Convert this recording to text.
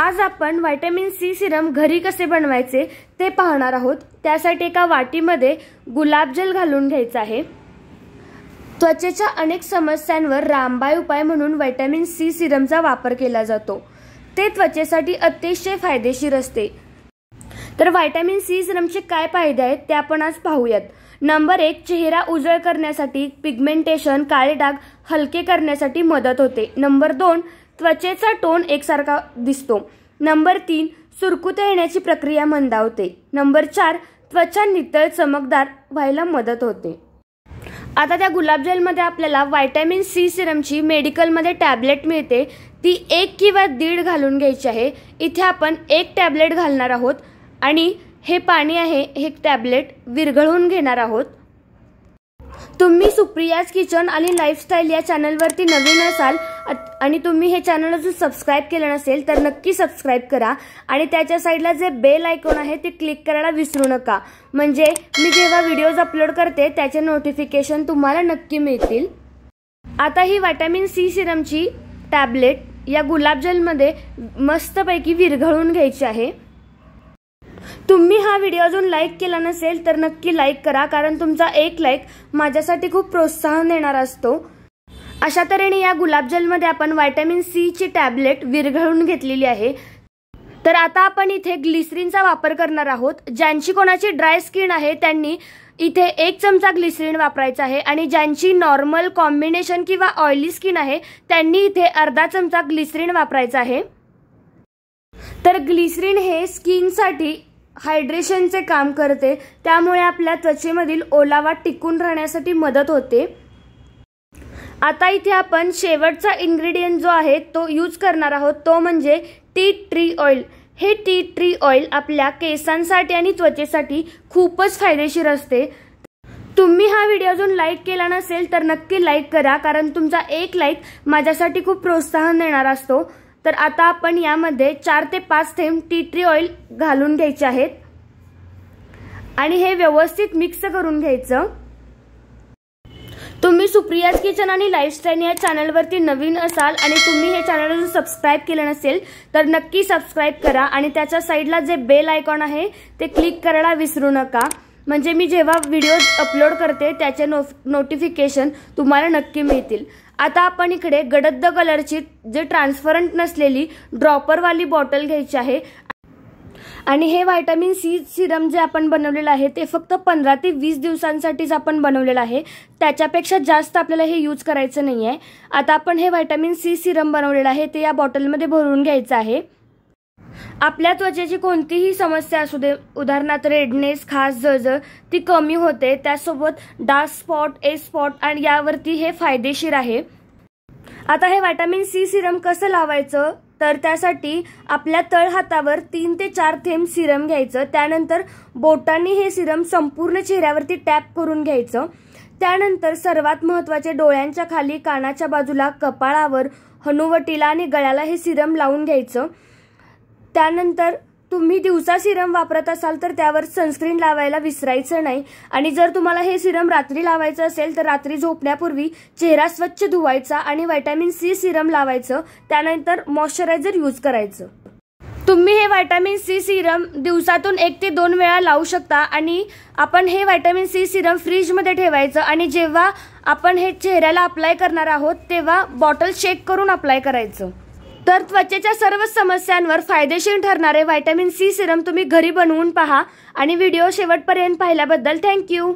आज आपण vitamin C Serum घरी कसे बनवायचे ते पाहणार आहोत त्यासाठी एका वाटीमध्ये गुलाबजल घालून घ्यायचं आहे त्वचेच्या अनेक समस्यांवर रामबाय उपाय म्हणून व्हायटॅमिन सी सिरमचा वापर केला जातो ते त्वचेसाठी अतिशय फायदेशीर असते तर व्हायटॅमिन सी सिरमचे काय फायदे आहेत ते आपण आज पाहूयात नंबर एक चेहरा उजळ करण्यासाठी पिगमेंटेशन काळे डाग हलके करण्यासाठी मदत होते नंबर दोन त्वचेचा टोन एकसारखा दिसतो नंबर तीन सुरकुत्या येण्याची प्रक्रिया मंदावते नंबर चार त्वचा नितळ चमकदार व्हायला मदत होते आता त्या गुलाबजलमध्ये आपल्याला व्हायटॅमिन सी सिरमची मेडिकलमध्ये टॅबलेट मिळते ती एक किंवा दीड घालून घ्यायची आहे इथे आपण एक टॅबलेट घालणार आहोत आणि हे पाणी आहे हे टॅबलेट विरघळून घेणार आहोत तुम्ही सुप्रियाज किचन आणि लाईफस्टाईल या चॅनलवरती नवीन असाल आणि तुम्ही हे चॅनल अजून सबस्क्राईब केलं नसेल तर नक्की सबस्क्राईब करा आणि त्याच्या साईडला जे बेल आयकॉन आहे ते क्लिक करायला विसरू नका म्हणजे मी जेव्हा व्हिडिओज अपलोड करते त्याचे नोटिफिकेशन तुम्हाला नक्की मिळतील आता ही व्हायटॅमिन सी सिरमची टॅबलेट या गुलाबजलमध्ये मस्तपैकी विरघळून घ्यायची आहे तुम्ही हा व्हिडिओ अजून लाईक केला नसेल तर नक्की लाईक करा कारण तुमचा एक लाईक माझ्यासाठी खूप प्रोत्साहन देणारा असतो अशा तऱ्हेने या गुलाबजलमध्ये आपण व्हायटॅमिन सीची टॅबलेट विरघळून घेतलेली आहे तर आता आपण इथे ग्लिसरीनचा वापर करणार आहोत ज्यांची कोणाची ड्राय स्किन आहे त्यांनी इथे एक चमचा ग्लिसरीन वापरायचा आहे आणि ज्यांची नॉर्मल कॉम्बिनेशन किंवा ऑइली स्किन आहे त्यांनी इथे अर्धा चमचा ग्लिसरीन वापरायचा आहे तर ग्लिसरीन हे स्किनसाठी हायड्रेशनचे काम करते त्यामुळे आपल्या त्वचेमधील ओलावा टिकून राहण्यासाठी मदत होते आता इथे आपण शेवटचा इन्ग्रेडियंट जो आहे तो यूज करणार आहोत तो म्हणजे टी ट्री ऑइल हे टी ट्री ऑइल आपल्या केसांसाठी आणि त्वचेसाठी खूपच फायदेशीर असते तुम्ही हा व्हिडिओ अजून लाईक केला नसेल तर नक्की लाईक करा कारण तुमचा एक लाईक माझ्यासाठी खूप प्रोत्साहन देणारा असतो तर आता आपण यामध्ये चार ते पाच थेंब टी ट्री ऑइल घालून घ्यायचे आहेत आणि हे व्यवस्थित मिक्स करून घ्यायचं तुम्ही सुप्रियाज किचन आणि लाईफस्टाईल या चॅनलवरती नवीन असाल आणि तुम्ही हे चॅनल जर सबस्क्राईब केलं नसेल तर नक्की सबस्क्राईब करा आणि त्याच्या साईडला जे बेल आयकॉन आहे ते क्लिक करायला विसरू नका म्हणजे मी जेव्हा व्हिडिओज अपलोड करते त्याचे नो नोटिफिकेशन तुम्हाला नक्की मिळतील आता आपण इकडे गडद्द कलरची जे ट्रान्सपरंट नसलेली ड्रॉपरवाली बॉटल घ्यायची आहे आणि हे व्हायटामिन सी सिरम जे आपण बनवलेलं आहे ते फक्त पंधरा ते वीस दिवसांसाठीच आपण बनवलेलं आहे त्याच्यापेक्षा जास्त आपल्याला हे यूज करायचं नाही आहे आता आपण हे व्हायटामिन सी सिरम बनवलेलं आहे ते या बॉटलमध्ये भरून घ्यायचं आहे आपल्या त्वचेची कोणतीही समस्या असू दे उदाहरणार्थ रेडनेस खास जळजळ ती कमी होते त्यासोबत डार्क स्पॉट ए स्पॉट आणि यावरती हे फायदेशीर आहे आता हे व्हायटामिन सी सिरम कसं लावायचं तर त्यासाठी आपल्या तळहातावर तीन ते चार थेंब सिरम घ्यायचं त्यानंतर बोटांनी हे सिरम संपूर्ण चेहऱ्यावरती टॅप करून घ्यायचं त्यानंतर सर्वात महत्त्वाचे डोळ्यांच्या खाली कानाच्या बाजूला कपाळावर हनुवटीला आणि गळ्याला हे सिरम लावून घ्यायचं त्यानंतर तुम्ही दिवसा सिरम वापरत असाल तर त्यावर सनस्क्रीन लावायला विसरायचं नाही आणि जर तुम्हाला हे सिरम रात्री लावायचं असेल तर रात्री झोपण्यापूर्वी चेहरा स्वच्छ धुवायचा आणि व्हायटामिन सी सिरम लावायचं त्यानंतर मॉइश्चरायझर यूज करायचं तुम्ही हे व्हायटॅमिन सी सिरम दिवसातून एक ते दोन वेळा लावू शकता आणि आपण हे व्हायटॅमिन सी सिरम फ्रीजमध्ये ठेवायचं आणि जेव्हा आपण हे चेहऱ्याला अप्लाय करणार आहोत तेव्हा बॉटल शेक करून अप्लाय करायचं तर त्वचेच्या सर्व समस्यांवर फायदेशीर ठरणारे व्हायटॅमिन सी सिरम तुम्ही घरी बनवून पहा आणि व्हिडिओ शेवटपर्यंत पाहिल्याबद्दल थँक्यू